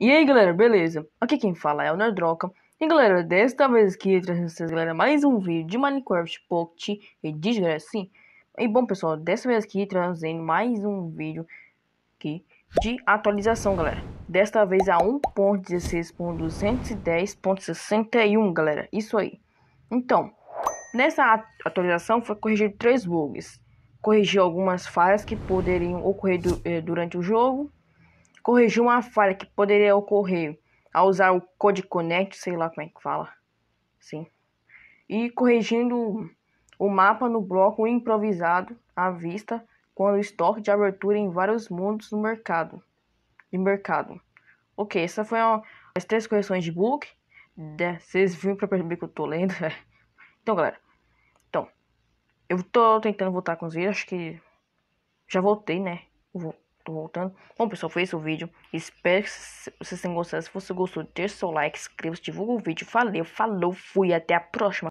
E aí galera, beleza? Aqui quem fala é o Nerdroca. E galera, desta vez aqui trazendo vocês galera mais um vídeo de Minecraft Pocket e Sim. E bom pessoal, desta vez aqui trazendo mais um vídeo aqui de atualização galera. Desta vez a 1.16.210.61 galera, isso aí. Então, nessa atualização foi corrigido três bugs. Corrigiu algumas falhas que poderiam ocorrer eh, durante o jogo corrigiu uma falha que poderia ocorrer ao usar o Code Connect, sei lá como é que fala. Sim. E corrigindo o mapa no bloco improvisado à vista quando o estoque de abertura em vários mundos no mercado. De mercado. Ok, essa foi uma, as três correções de book. vocês viram para perceber que eu tô lendo. É. então, galera. Então, eu tô tentando voltar com os vídeos. Acho que já voltei, né? vou tô voltando. Bom, pessoal, foi esse o vídeo. Espero que vocês tenham gostado. Se você gostou, deixa seu like, inscreva-se, divulga o vídeo. Valeu, falou, fui, até a próxima.